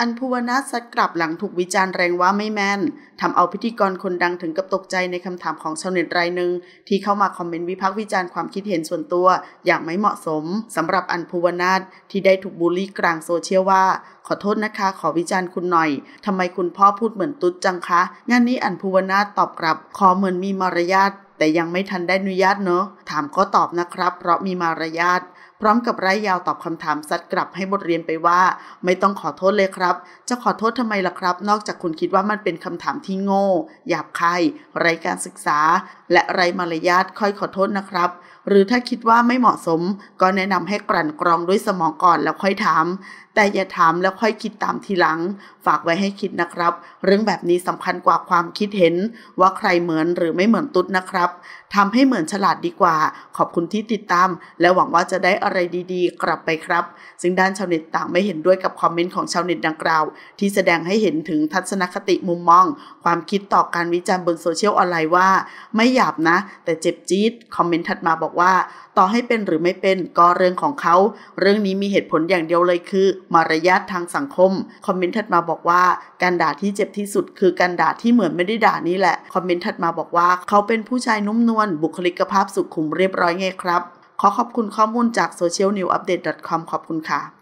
อันภูวนาสัดกลับหลังถูกวิจารณ์แรงว่าไม่แม่นทำเอาพิธีกรคนดังถึงกับตกใจในคำถามของชาวเน็ตรายหนึ่งที่เข้ามาคอมเมนต์วิพากษ์วิจารณ์ความคิดเห็นส่วนตัวอย่างไม่เหมาะสมสำหรับอันภูวนาที่ได้ถูกบูลลี่กลางโซเชียลว่าขอโทษนะคะขอวิจารณ์คุณหน่อย ทำไมคุณพ่อพูดเหมือนตุ๊ดจังคะงานนี้อันภูวนาตอบกลับ ขอเหมือนมีมารยาทแต่ยังไม่ทันได้อนุญาตเนาะถามก็ตอบนะครับ เพราะมีมารยาทพร้อมกับไร้ยาวตอบคำถามซัดกลับให้บทเรียนไปว่าไม่ต้องขอโทษเลยครับ จะขอโทษทำไม ล่ะครับ นอกจากคุณคิดว่ามันเป็นคำถามที่โง่หยาบคายไร้การศึกษาและไร้มารยาทค่อยขอโทษนะครับ หรือถ้าคิดว่าไม่เหมาะสมก็แนะนำให้กลั่นกรองด้วยสมองก่อนแล้วค่อยถาม แต่อย่าถามแล้วค่อยคิดตามทีหลังฝากไว้ให้คิดนะครับ เรื่องแบบนี้สำคัญกว่าความคิดเห็นว่าใครเหมือนหรือไม่เหมือนตุ๊ดนะครับทำให้เหมือนฉลาดดีกว่า ขอบคุณที่ติดตาม และหวังว่าจะได้อะไรดี ๆ กลับไปครับ ซึ่งด้านชาวเน็ตต่างไม่เห็นด้วยกับคอมเมนต์ของชาวเน็ตดังกล่าว ที่แสดงให้เห็นถึงทัศนคติมุมมอง ความคิดต่อการวิจารณ์บนโซเชียลออนไลน์ว่าไม่หยาบนะแต่เจ็บจี๊ดคอมเมนต์ถัดมาบอกว่าต่อให้เป็นหรือไม่เป็นก็เรื่องของเขาเรื่องนี้มีเหตุผลอย่างเดียวเลยคือ มารยาททางสังคม คอมเมนต์ถัดมาบอกว่าการด่าที่เจ็บที่สุดคือการด่าที่เหมือนไม่ได้ด่านี่แหละ คอมเมนต์ถัดมาบอกว่า เขาเป็นผู้ชายนุ่มนวลบุคลิกภาพสุขุมเรียบร้อยไงครับ ขอขอบคุณข้อมูลจาก socialnewupdate.com ขอบคุณค่ะ